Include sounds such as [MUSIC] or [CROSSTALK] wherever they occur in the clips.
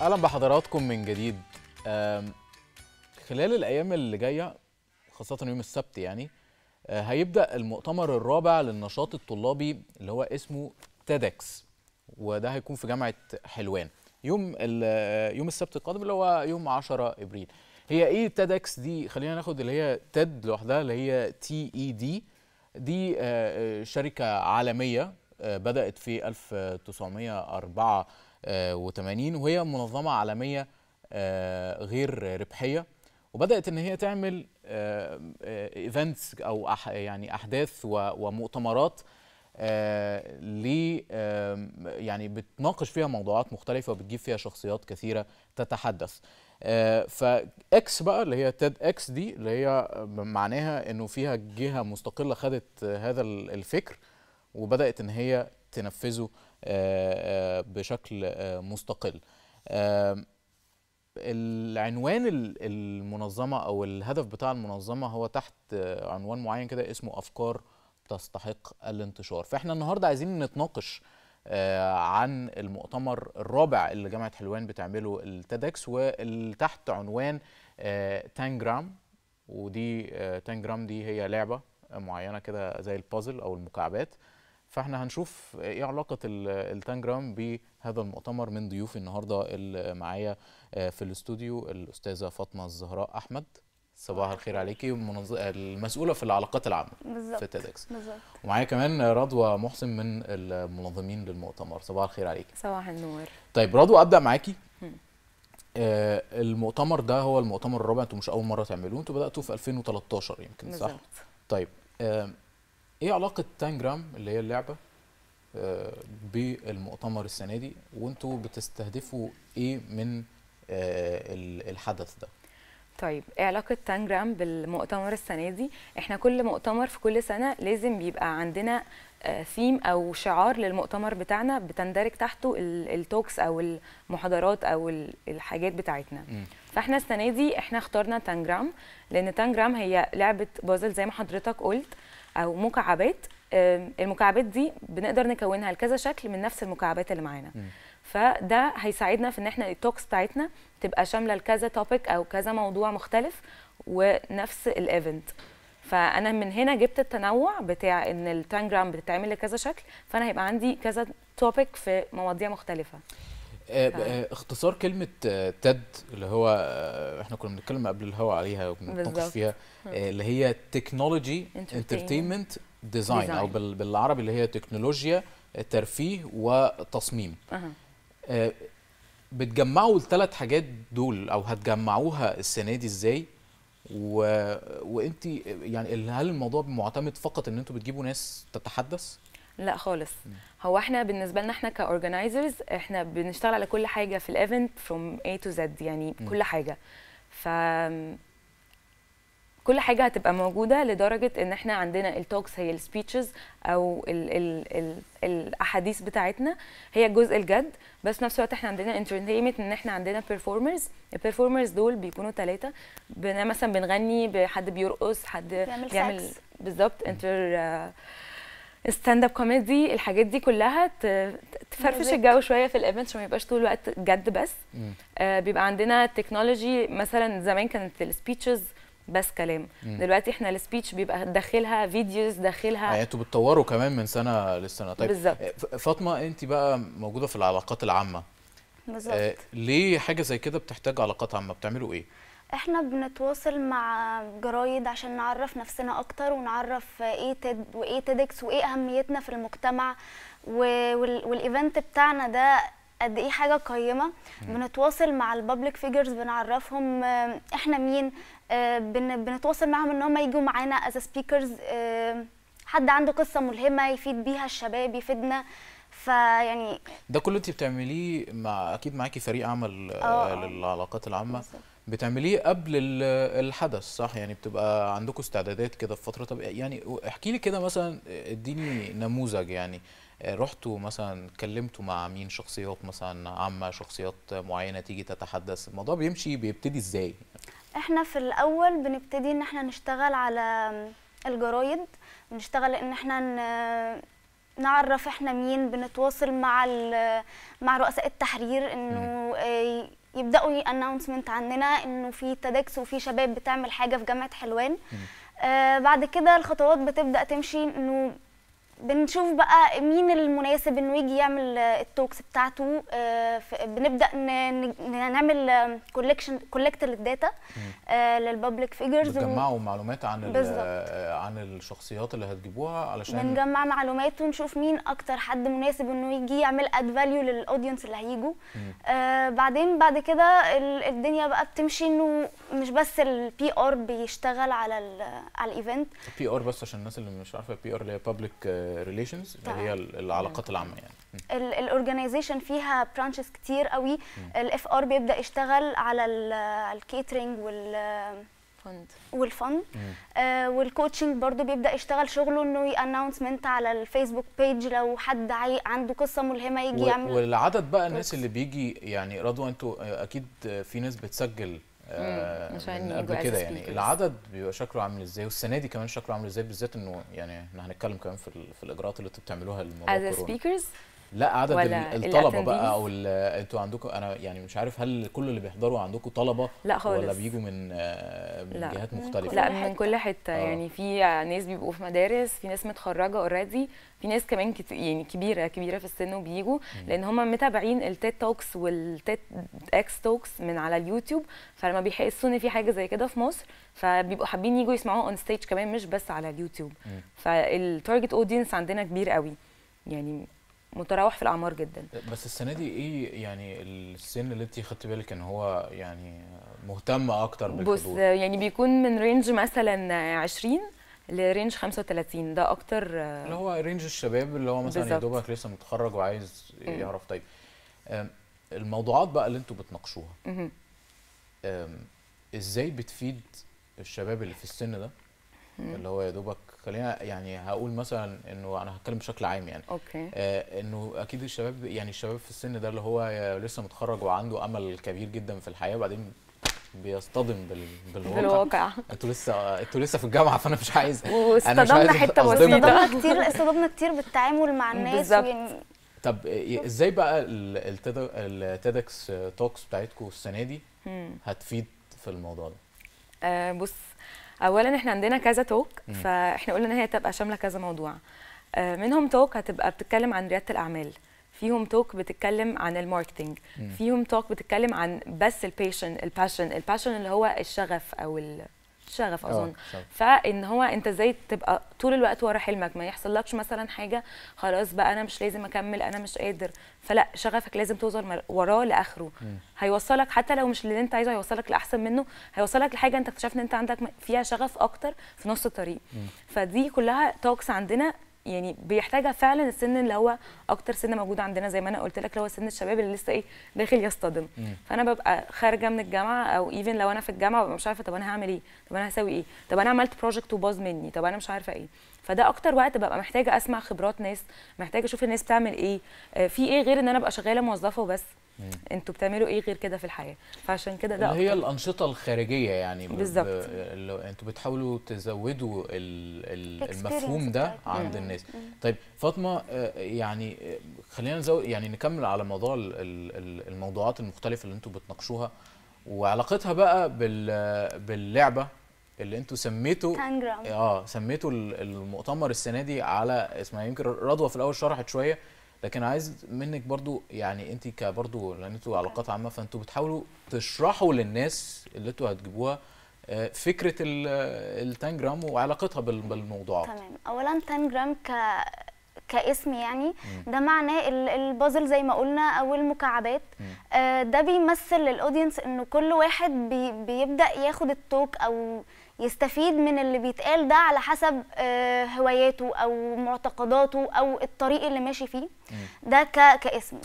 اهلا بحضراتكم من جديد خلال الايام اللي جايه خاصه يوم السبت يعني آه، هيبدا المؤتمر الرابع للنشاط الطلابي اللي هو اسمه تيدكس وده هيكون في جامعه حلوان يوم آه، يوم السبت القادم اللي هو يوم 10 ابريل هي ايه تيدكس دي خلينا ناخد اللي هي تيد لوحدها اللي هي تي اي دي دي آه، شركه عالميه بدات في 1904 1980 آه، وهي منظمة عالمية آه، غير ربحية وبدأت إن هي تعمل ايفنتس آه، أو يعني أحداث ومؤتمرات ل يعني بتناقش فيها موضوعات مختلفة وبتجيب فيها شخصيات كثيرة تتحدث فاكس بقى اللي هي تيد اكس دي اللي هي معناها انه فيها جهه مستقله خدت هذا الفكر وبدات ان هي تنفذه آه، آه، بشكل آه، مستقل العنوان المنظمة أو الهدف بتاع المنظمة هو تحت عنوان معين كده اسمه أفكار تستحق الانتشار فإحنا النهاردة عايزين نتناقش عن المؤتمر الرابع اللي جامعة حلوان بتعمله التيدكس والتحت عنوان تانجرام ودي تانجرام دي هي لعبة معينة كده زي البازل أو المكعبات فاحنا هنشوف ايه علاقه التانجرام بهذا المؤتمر من ضيوفي النهارده اللي معايا آه، في الاستوديو الاستاذه فاطمه الزهراء احمد صباح الخير عليكي منظ... المسؤوله في العلاقات العامه بالزبط. في تيدكس ومعايا كمان رضوى محسن من المنظمين للمؤتمر صباح الخير عليكي صباح النور طيب رضوى ابدا معاكي آه المؤتمر ده هو المؤتمر الرابع انتوا مش اول مره تعملوه انتوا بداتوا في 2013 يمكن بالزبط. صح طيب آه ايه علاقه تانجرام اللي هي اللعبه آه، بالمؤتمر السنه دي وانتوا بتستهدفوا ايه من آه، الحدث ده طيب ايه علاقه تانجرام بالمؤتمر السنه دي احنا كل مؤتمر في كل سنه لازم بيبقى عندنا ثيم آه، او شعار للمؤتمر بتاعنا بتندرج تحته التوكس او المحاضرات او الحاجات بتاعتنا م. فاحنا السنه دي احنا اخترنا تانجرام لان تانجرام هي لعبه بازل زي ما حضرتك قلت او مكعبات المكعبات دي بنقدر نكونها لكذا شكل من نفس المكعبات اللي معانا فده هيساعدنا في ان احنا التوكس بتاعتنا تبقى شامله لكذا توبيك او كذا موضوع مختلف ونفس الايفنت فانا من هنا جبت التنوع بتاع ان التانجرام بتتعمل لكذا شكل فانا هيبقى عندي كذا توبيك في مواضيع مختلفه آه، آه، اختصار كلمه آه، تد اللي هو احنا كنا بنتكلم قبل الهوا عليها وبنتناقش فيها اللي هي تكنولوجي انترتينمنت ديزاين او بالعربي اللي هي تكنولوجيا ترفيه وتصميم أه. بتجمعوا الثلاث حاجات دول او هتجمعوها السنه دي ازاي و... وانت يعني هل الموضوع معتمد فقط ان انتوا بتجيبوا ناس تتحدث لا خالص هو احنا بالنسبه لنا احنا كاورجنايزرز احنا بنشتغل على كل حاجه في الايفنت فروم A تو Z يعني م. كل حاجه ف كل حاجه هتبقى موجوده لدرجه ان احنا عندنا التوكس هي السبيتشز او ال ال ال الاحاديث بتاعتنا هي الجزء الجد بس في نفس الوقت احنا عندنا انترتينمنت ان احنا عندنا بيرفورمرز البيرفورمرز دول بيكونوا ثلاثه مثلا بنغني بحد بيرقص حد بيعمل بالظبط انتر ستاند اب كوميدي الحاجات دي كلها تفرفش الجو شويه في الايفنت ما يبقاش طول الوقت جد بس آه بيبقى عندنا تكنولوجي مثلا زمان كانت السبيتشز بس كلام مم. دلوقتي احنا السبيتش بيبقى داخلها فيديوز داخلها يعني انتوا بتطوروا كمان من سنه لسنه طيب بالزبط. آه، فاطمه انت بقى موجوده في العلاقات العامه بالظبط آه ليه حاجه زي كده بتحتاج علاقات عامه بتعملوا ايه احنا بنتواصل مع جرايد عشان نعرف نفسنا اكتر ونعرف ايه تد وايه تيدكس وايه اهميتنا في المجتمع والايفنت بتاعنا ده قد ايه حاجه قيمه بنتواصل مع البابليك فيجرز بنعرفهم آه، احنا مين آه، بنتواصل معاهم ان هم يجوا معانا از آه، سبيكرز حد عنده قصه ملهمه يفيد بيها الشباب يفيدنا فيعني ده كله انت بتعمليه مع اكيد معاكي فريق عمل للعلاقات العامه بتعمليه قبل الحدث صح يعني بتبقى عندكم استعدادات كده في فتره طب يعني احكي لي كده مثلا اديني نموذج يعني رحتوا مثلا اتكلمتوا مع مين شخصيات مثلا عامه شخصيات معينه تيجي تتحدث الموضوع بيمشي بيبتدي ازاي احنا في الاول بنبتدي ان احنا نشتغل على الجرايد بنشتغل ان احنا ن... نعرف احنا مين بنتواصل مع مع رؤساء التحرير انه يبداوا اناونسمنت عننا انه في تدكس وفي شباب بتعمل حاجه في جامعه حلوان آه بعد كده الخطوات بتبدا تمشي انه بنشوف بقى مين المناسب انه يجي يعمل التوكس بتاعته آه، بنبدا نعمل كولكشن كولكت للداتا للبابليك فيجرز بنجمعوا معلومات عن عن الشخصيات اللي هتجيبوها علشان بنجمع معلومات ونشوف مين اكتر حد مناسب انه يجي يعمل اد فاليو للاودينس اللي هيجوا آه، بعدين بعد كده الدنيا بقى بتمشي انه مش بس البي ار بيشتغل على على الايفنت البي ار بس عشان الناس اللي مش عارفه البي ار اللي هي بابليك ريليشنز اللي هي العلاقات العامه يعني الاورجنايزيشن فيها برانشز كتير قوي الاف ار بيبدا يشتغل على الكيترينج وال فند والفند آه والكوتشنج برضو بيبدا يشتغل شغله انه يانونسمنت على الفيسبوك بيج لو حد عنده قصه ملهمه يجي يعمل والعدد بقى الناس اللي بيجي يعني رضوى انتوا آه، اكيد في ناس بتسجل عشان آه، قبل كده يعني العدد بيبقى شكله عامل ازاي والسنه دي كمان شكله عامل ازاي بالذات انه يعني احنا هنتكلم كمان في, في الاجراءات اللي انتوا بتعملوها للموضوع ده لا عدد الطلبه بقى او انتوا عندكم انا يعني مش عارف هل كل اللي بيحضروا عندكم طلبه لا خالص ولا بيجوا من آه، من لا. جهات مختلفه لا من كل حته آه. يعني في ناس بيبقوا في مدارس في ناس متخرجه اوريدي في ناس كمان كت... يعني كبيره كبيره في السن وبيجوا لان هم متابعين التيت توكس والتيد اكس توكس من على اليوتيوب فلما بيحسوا ان في حاجه زي كده في مصر فبيبقوا حابين يجوا يسمعوها اون ستيج كمان مش بس على اليوتيوب فالتارجت اودينس عندنا كبير قوي يعني متراوح في الاعمار جدا بس السنه دي ايه يعني السن اللي انت خدت بالك ان هو يعني مهتم اكتر بالحضور بص يعني بيكون من رينج مثلا 20 لرينج 35 ده اكتر اللي هو رينج الشباب اللي هو مثلا يا دوبك لسه متخرج وعايز يعرف طيب الموضوعات بقى اللي انتوا بتناقشوها ازاي بتفيد الشباب اللي في السن ده اللي هو يا دوبك خلينا يعني هقول مثلا انه انا هتكلم بشكل عام يعني اوكي آه، انه اكيد الشباب يعني الشباب في السن ده اللي هو لسه متخرج وعنده امل كبير جدا في الحياه وبعدين بيصطدم بال... بالواقع بالواقع انتوا لسه انتوا لسه في الجامعه فانا مش عايز واصطدمنا حته بسيطه اصطدمنا كتير اصطدمنا كتير بالتعامل مع الناس طب إيه، ازاي بقى التيدكس توكس بتاعتكم السنه دي هتفيد في الموضوع ده؟ آه بص اولا احنا عندنا كذا توك فاحنا قلنا ان هي تبقى شامله كذا موضوع آه، منهم توك هتبقى بتتكلم عن رياده الاعمال فيهم توك بتتكلم عن الماركتنج فيهم توك بتتكلم عن بس البيشن الباشن الباشن اللي هو الشغف او شغف اظن اه، فان هو انت ازاي تبقى طول الوقت ورا حلمك ما يحصلكش مثلا حاجه خلاص بقى انا مش لازم اكمل انا مش قادر فلا شغفك لازم توصل وراه لاخره هيوصلك حتى لو مش اللي انت عايزه هيوصلك لاحسن منه هيوصلك لحاجه انت اكتشفت ان انت عندك فيها شغف اكتر في نص الطريق فدي كلها توكس عندنا يعني بيحتاجها فعلا السن اللي هو اكتر سن موجود عندنا زي ما انا قلت لك اللي هو سن الشباب اللي لسه ايه داخل يصطدم فانا ببقى خارجه من الجامعه او ايفن لو انا في الجامعه ببقى مش عارفه طب انا هعمل ايه طب انا هسوي ايه طب انا عملت بروجكت وباظ مني طب انا مش عارفه ايه فده اكتر وقت ببقى محتاجه اسمع خبرات ناس محتاجه اشوف الناس بتعمل ايه آه، في ايه غير ان انا ابقى شغاله موظفه وبس انتوا بتعملوا ايه غير كده في الحياه فعشان كده ده اللي هي الانشطه الخارجيه يعني بالظبط انتوا بتحاولوا تزودوا المفهوم ده عند الناس طيب فاطمه آه، يعني آه، خلينا نزود يعني نكمل على موضوع الموضوعات المختلفه اللي انتوا بتناقشوها وعلاقتها بقى باللعبه اللي انتوا سميتوا اه سميتوا المؤتمر السنه دي على اسمها يمكن رضوى في الاول شرحت شويه لكن عايز منك برضو يعني انت كبرضو لان انتوا علاقات عامه فانتوا بتحاولوا تشرحوا للناس اللي انتوا هتجيبوها آه، فكره التانجرام وعلاقتها بالموضوعات تمام اولا تانجرام ك كاسم يعني ده معناه البازل زي ما قلنا او المكعبات آه ده بيمثل للاودينس انه كل واحد بي بيبدا ياخد التوك او يستفيد من اللي بيتقال ده على حسب آه هواياته او معتقداته او الطريق اللي ماشي فيه ده ك كاسم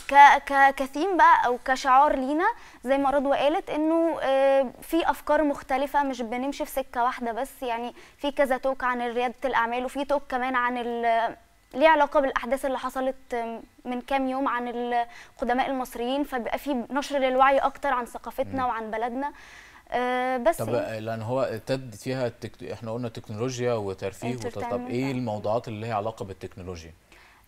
ك كثيم بقى او كشعار لينا زي ما رضوى قالت انه آه في افكار مختلفه مش بنمشي في سكه واحده بس يعني في كذا توك عن رياده الاعمال وفي توك كمان عن ليه علاقه بالاحداث اللي حصلت من كام يوم عن القدماء المصريين فبيبقى في نشر للوعي اكتر عن ثقافتنا وعن بلدنا أه بس طب إيه؟ لان هو تد فيها التكت... احنا قلنا تكنولوجيا وترفيه وطل... طب ايه آه. الموضوعات اللي ليها علاقه بالتكنولوجيا؟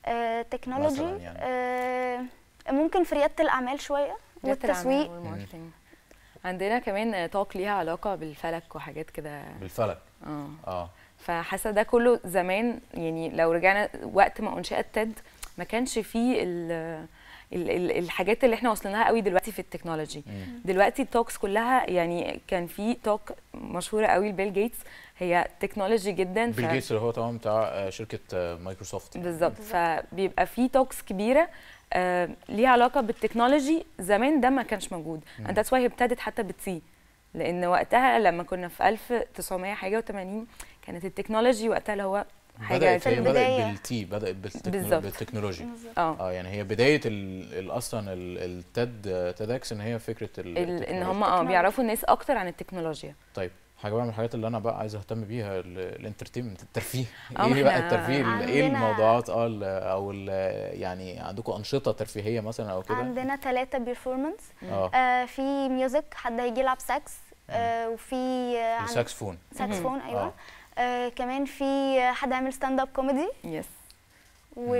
أه تكنولوجي يعني. أه ممكن في رياده الاعمال شويه والتسويق عندنا كمان توك آه، ليها علاقه بالفلك وحاجات كده بالفلك اه اه فحاسه ده كله زمان يعني لو رجعنا وقت ما انشات تد ما كانش فيه الحاجات اللي احنا وصلنا لها قوي دلوقتي في التكنولوجي دلوقتي التوكس كلها يعني كان في توك مشهوره قوي لبيل جيتس هي تكنولوجي جدا بيل ف... جيتس اللي هو طبعا بتاع آه، شركه آه، مايكروسوفت بالظبط فبيبقى في توكس كبيره آه ليها علاقه بالتكنولوجي زمان ده ما كانش موجود انت واي ابتدت حتى بتسي لان وقتها لما كنا في 1980 كانت التكنولوجي وقتها اللي هو حاجه بدأت في البدايه بدات بالتي بدات بالتكنولوجي, بالتكنولوجي. آه. اه يعني هي بدايه الـ اصلا التد تدكس ان هي فكره ان هم اه بيعرفوا الناس اكتر عن التكنولوجيا طيب حاجه بقى من الحاجات اللي انا بقى عايز اهتم بيها الانترتينمنت الترفيه ايه بقى الترفيه ايه الموضوعات اه او الـ يعني عندكم انشطه ترفيهيه مثلا او كده عندنا ثلاثه بيرفورمانس آه. آه في ميوزك حد هيجي يلعب ساكس آه وفي ساكسفون ساكسفون ايوه آه. آه كمان في حد هيعمل ستاند اب كوميدي يس و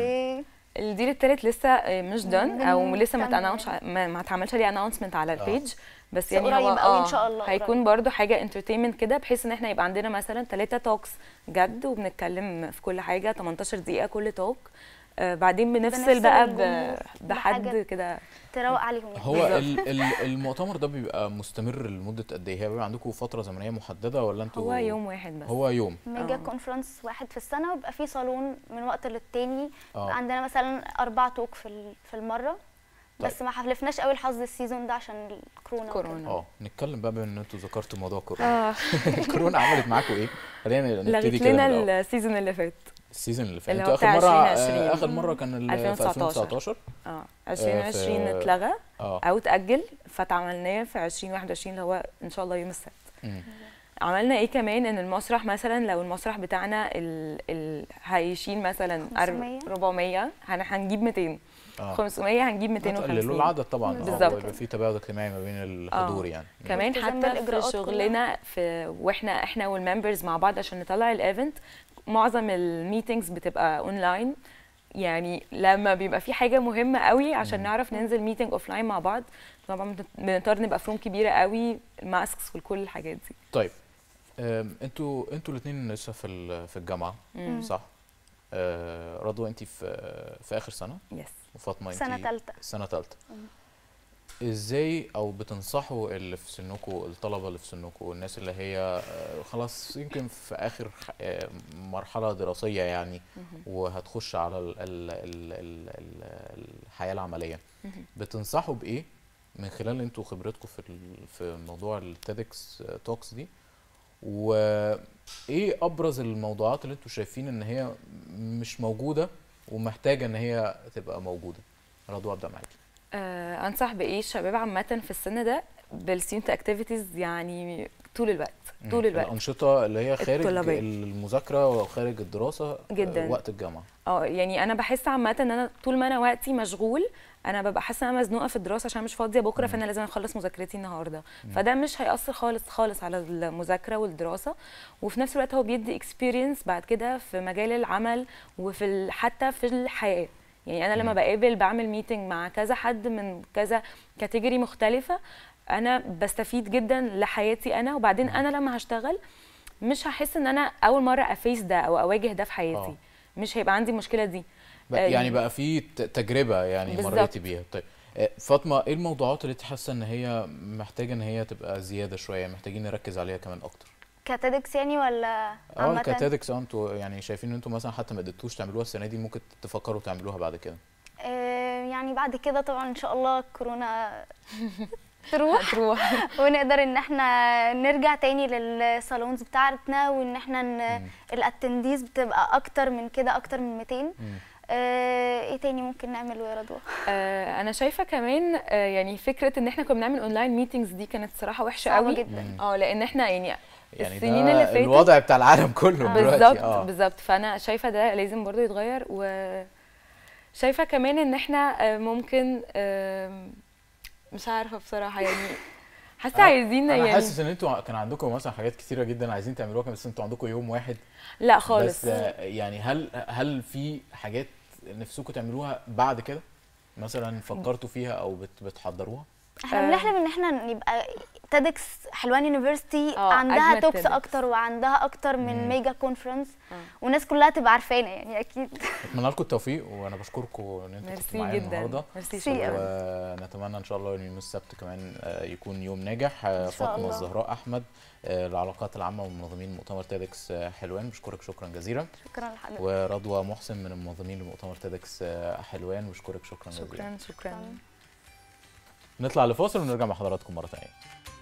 الديل الثالث لسه آه، مش دون او لسه ما اتعملش ما اتعملش عليه اناونسمنت على البيج آه. بس يعني هو آه ان شاء الله هيكون برضو حاجه انترتينمنت كده بحيث ان احنا يبقى عندنا مثلا ثلاثه توكس جد وبنتكلم في كل حاجه 18 دقيقه كل توك آه، بعدين بنفصل بقى بحد كده تروق عليهم يعني. هو المؤتمر ده بيبقى مستمر لمده قد ايه؟ بيبقى عندكم فتره زمنيه محدده ولا انتوا هو يوم واحد بس هو يوم ميجا آه. كونفرنس واحد في السنه وبيبقى في صالون من وقت للتاني آه. عندنا مثلا اربع توك في في المره طيب. بس ما حلفناش قوي الحظ السيزون ده عشان الكورونا كورونا اه نتكلم بقى بما ان انتوا ذكرتوا موضوع كورونا آه. [LAUGHS] الكورونا عملت معاكم ايه؟ خلينا نبتدي كده لغيت لنا السيزون اللي فات السيزون اللي فات انتوا اخر مره آه اخر مره كان 2019 اه 2020 آه، اتلغى آه. او اتاجل فاتعملناه في 2021 اللي هو ان شاء الله يوم السبت عملنا ايه كمان ان المسرح مثلا لو المسرح بتاعنا ال... ال... هيشيل مثلا 400 هنجيب 200 آه. 500 هنجيب 250 هتقللوا العدد طبعا آه، بالظبط يبقى في تباعد اجتماعي ما بين آه. الحضور آه. يعني كمان حتى في شغلنا في واحنا احنا والممبرز مع بعض عشان نطلع الايفنت معظم الميتنجز بتبقى اونلاين يعني لما بيبقى في حاجه مهمه قوي عشان نعرف ننزل ميتنج اوف لاين مع بعض طبعا بنضطر نبقى فروم كبيره قوي الماسكس وكل الحاجات دي طيب انتوا انتوا الاثنين لسه في في الجامعه مم. صح آه، رضوى انت في في اخر سنه يس وفاطمه سنه ثالثه سنه ثالثه ازاي او بتنصحوا اللي في سنكم الطلبه اللي في سنكم الناس اللي هي آه، خلاص يمكن في اخر آه، مرحله دراسيه يعني وهتخش على الـ الـ الـ الـ الـ الحياه العمليه بتنصحوا بايه من خلال انتوا خبرتكم في في موضوع التيدكس توكس آه، دي وايه ابرز الموضوعات اللي انتوا شايفين ان هي مش موجوده ومحتاجه ان هي تبقى موجوده رضوى ابدا معاكي آه انصح بايه الشباب عامه في السن ده بالسينت اكتيفيتيز يعني طول الوقت طول الوقت الانشطه اللي هي خارج الطلبية. المذاكره وخارج الدراسه آه، جدا وقت الجامعه اه يعني انا بحس عامه ان انا طول ما انا وقتي مشغول انا ببقى حاسه ان انا مزنوقه في الدراسه عشان مش فاضيه بكره فانا لازم اخلص مذاكرتي النهارده فده مش هياثر خالص خالص على المذاكره والدراسه وفي نفس الوقت هو بيدي اكسبيرينس بعد كده في مجال العمل وفي حتى في الحياه يعني انا لما بقابل بعمل ميتنج مع كذا حد من كذا كاتيجوري مختلفه انا بستفيد جدا لحياتي انا وبعدين انا لما هشتغل مش هحس ان انا اول مره افيس ده او اواجه ده في حياتي أوه. مش هيبقى عندي المشكله دي بقى يعني آه، بقى في تجربه يعني مريتي بيها طيب آه، فاطمه ايه الموضوعات اللي انت حاسه ان هي محتاجه ان هي تبقى زياده شويه محتاجين نركز عليها كمان اكتر كاتادكس يعني ولا اه كاتادكس اه انتوا يعني شايفين ان انتوا مثلا حتى ما قدرتوش تعملوها السنه دي ممكن تفكروا تعملوها بعد كده آه، يعني بعد كده طبعا ان شاء الله كورونا [LAUGHS] تروح تروح [LAUGHS] ونقدر ان احنا نرجع تاني للصالونز بتاعتنا وان احنا الاتنديز بتبقى اكتر من كده اكتر من 200 آه، ايه تاني ممكن نعمله يا رضوى؟ آه انا شايفه كمان آه يعني فكره ان احنا كنا بنعمل اونلاين ميتنجز دي كانت صراحه وحشه قوي جدا اه لان احنا يعني يعني السنين اللي فاتت الوضع بتاع العالم كله آه. دلوقتي بالظبط آه. بالظبط فانا شايفه ده لازم برضو يتغير وشايفه كمان ان احنا آه، ممكن مش عارفه بصراحه يعني حاسه عايزين يعني حاسس ان انتوا كان عندكم مثلا حاجات كتيره جدا عايزين تعملوها بس انتوا عندكم يوم واحد لا خالص بس يعني هل هل في حاجات نفسكم تعملوها بعد كده مثلا فكرتوا فيها او بتحضروها احنا آه. بنحلم ان احنا نبقى تيدكس حلوان يونيفرستي آه، عندها توكس اكتر وعندها اكتر من ميجا كونفرنس آه. والناس كلها تبقى عارفانا يعني اكيد اتمنى لكم التوفيق وانا بشكركم ان انتوا كنتوا معايا النهارده ميرسي ونتمنى ان شاء الله ان يوم السبت كمان يكون يوم ناجح فاطمه الزهراء احمد العلاقات العامه ومنظمين مؤتمر تيدكس حلوان بشكرك شكرا جزيلا شكرا لحضرتك ورضوى محسن من المنظمين لمؤتمر تيدكس حلوان بشكرك شكرا, شكرا جزيلا شكرا شكرا نطلع لفاصل ونرجع مع حضراتكم مره ثانيه